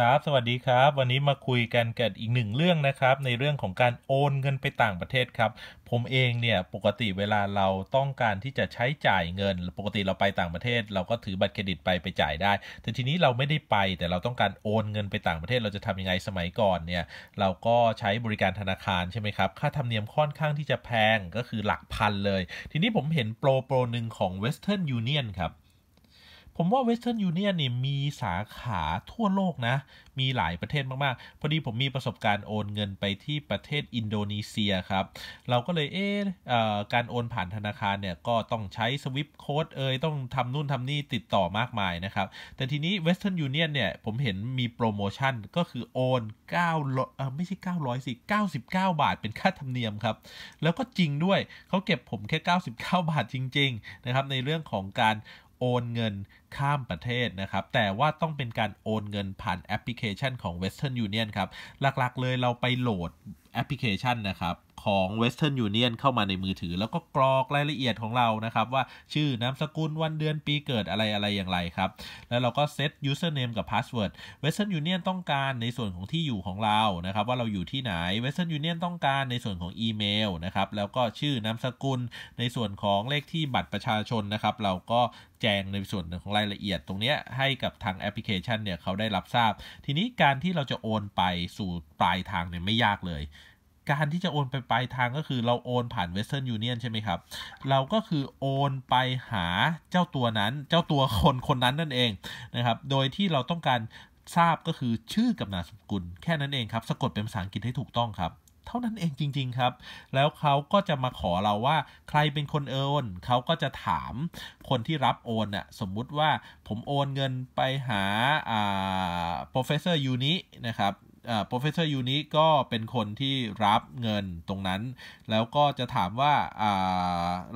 ครับ สวัสดีครับ วันนี้มาคุยกันเกิดอีกหนึ่งเรื่องนะครับ ในเรื่องของการโอนเงินไปต่างประเทศครับ ผมเองเนี่ย ปกติเวลาเราต้องการที่จะใช้จ่ายเงิน ปกติเราไปต่างประเทศ เราก็ถือบัตรเครดิตไปไปจ่ายได้ แต่ทีนี้เราไม่ได้ไป แต่เราต้องการโอนเงินไปต่างประเทศ เราจะทำยังไง สมัยก่อนเนี่ย เราก็ใช้บริการธนาคารใช่ไหมครับ ค่าธรรมเนียมค่อนข้างที่จะแพงก็คือหลักพันเลย ทีนี้ผมเห็นโปรโปรหนึ่งของ Western Union ครับผมว่า Western Union เนี่ยมีสาขาทั่วโลกนะมีหลายประเทศมากๆ พอดีผมมีประสบการณ์โอนเงินไปที่ประเทศอินโดนีเซียครับ เราก็เลยเอ๊อการโอนผ่านธนาคารเนี่ยก็ต้องใช้สวิปโค้ดเอยต้องทำนู่นทำนี่ติดต่อมากมายนะครับ แต่ทีนี้ Western Union เนี่ยผมเห็นมีโปรโมชั่นก็คือโอน9เออไม่ใช่900สิ99บาทเป็นค่าธรรมเนียมครับ แล้วก็จริงด้วยเขาเก็บผมแค่ 99 บาทจริง ๆ นะครับในเรื่องของการโอนเงินข้ามประเทศนะครับ แต่ว่าต้องเป็นการโอนเงินผ่านแอปพลิเคชันของ Western Union ครับ หลักๆเลยเราไปโหลดแอปพลิเคชันนะครับของ Western Union เข้ามาในมือถือ แล้วก็กรอกรายละเอียดของเรานะครับว่าชื่อนามสกุลวันเดือนปีเกิดอะไรอะไรอย่างไรครับ แล้วเราก็เซต username กับ password Western Union ต้องการในส่วนของที่อยู่ของเรานะครับ ว่าเราอยู่ที่ไหน Western Union ต้องการในส่วนของอีเมลนะครับ แล้วก็ชื่อนามสกุลในส่วนของเลขที่บัตรประชาชนนะครับ เราก็แจ้งในส่วนของรายละเอียดตรงนี้ให้กับทางแอปพลิเคชันเนี่ยเขาได้รับทราบ ทีนี้การที่เราจะโอนไปสู่ปลายทางเนี่ยไม่ยากเลยการที่จะโอนไปปลายทางก็คือเราโอนผ่าน Western Union ใช่ไหมครับ เราก็คือโอนไปหาเจ้าตัวนั้น เจ้าตัวคนคนนั้นนั่นเองนะครับ โดยที่เราต้องการทราบก็คือชื่อกับนามสกุลแค่นั้นเองครับสะกดเป็นภาษาอังกฤษให้ถูกต้องครับ เท่านั้นเองจริง ๆครับ แล้วเขาก็จะมาขอเราว่าใครเป็นคนโอน เขาก็จะถามคนที่รับโอนน่ะ สมมุติว่าผมโอนเงินไปหาอ่าเฟสเซอร์ยูนิ นะครับโปรเฟสเซอร์ยูนิก็เป็นคนที่รับเงินตรงนั้น แล้วก็จะถามว่า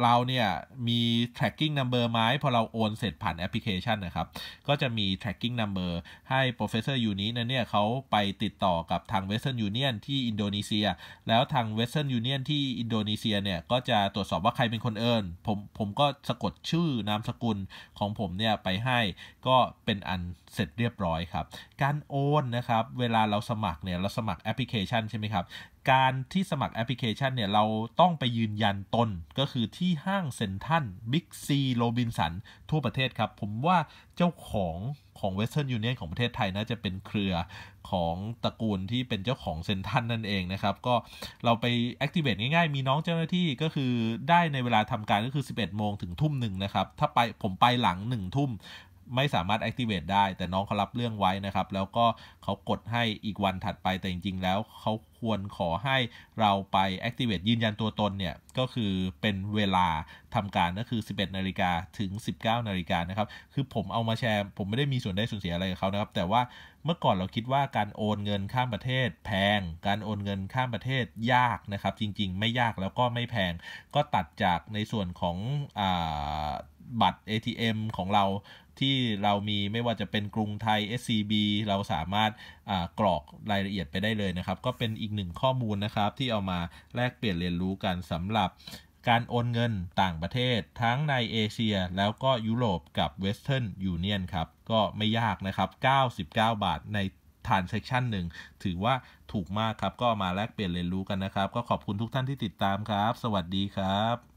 เราเนี่ยมี tracking number ไหมพอเราโอนเสร็จผ่านแอปพลิเคชันนะครับ ก็จะมี tracking number ให้ professor u n i นั้นเนี่ยเขาไปติดต่อกับทาง Western Union ที่อินโดนีเซีย แล้วทาง Western Union ที่อินโดนีเซียเนี่ยก็จะตรวจสอบว่าใครเป็นคนเอิญผมผมก็สะกดชื่อนามสกุลของผมเนี่ยไปให้ ก็เป็นอันเสร็จเรียบร้อยครับ การโอนนะครับ เวลาเราสมัครเนี่ยเราสมัครแอปพลิเคชันใช่ไหมครับ การที่สมัครแอปพลิเคชันเนี่ยเราต้องไปยืนยันตน ก็คือที่ห้างเซ็นทันบิ๊กซีโรบินสันทั่วประเทศครับ ผมว่าเจ้าของของเเวสิร์นยูเนี่ยนของประเทศไทยนะจะเป็นเครือของตระกูลที่เป็นเจ้าของเซ็นทันนั่นเองนะครับ ก็เราไปแอคทีเวตง่ายๆ มีน้องเจ้าหน้าที่ก็คือได้ในเวลาทำการก็คือ 11 โมงถึงทุ่มหนึ่งนะครับถ้าไปผมไปหลัง 1 ทุ่มไม่สามารถ activate ได้แต่น้องเขารับเรื่องไว้นะครับ แล้วก็เขากดให้อีกวันถัดไปแต่จริง ๆ แล้วเขาควรขอให้เราไป activate ยืนยันตัวตนเนี่ย ก็คือเป็นเวลาทำการก็คือ 11นาฬิกาถึง 19นาฬิกานะครับ คือผมเอามาแชร์ ผมไม่ได้มีส่วนได้ส่วนเสียอะไรกับเขานะครับ แต่ว่าเมื่อก่อนเราคิดว่าการโอนเงินข้ามประเทศแพง การโอนเงินข้ามประเทศยากนะครับ จริงๆ ไม่ยากแล้วก็ไม่แพง ก็ตัดจากในส่วนของอบัตร ATM ของเราที่เรามีไม่ว่าจะเป็นกรุงไทย SCB เราสามารถกรอกรายละเอียดไปได้เลยนะครับ ก็เป็นอีกหนึ่งข้อมูลนะครับ ที่เอามาแลกเปลี่ยนเรียนรู้กันสำหรับการโอนเงินต่างประเทศทั้งในเอเชียแล้วก็ยุโรปกับเเวสทิร์นยูเนียนครับก็ไม่ยากนะครับ 99 บาทในฐานเซสชันหนึ่งถือว่าถูกมากครับก็มาแลกเปลี่ยนเรียนรู้กันนะครับ ก็ขอบคุณทุกท่านที่ติดตามครับ สวัสดีครับ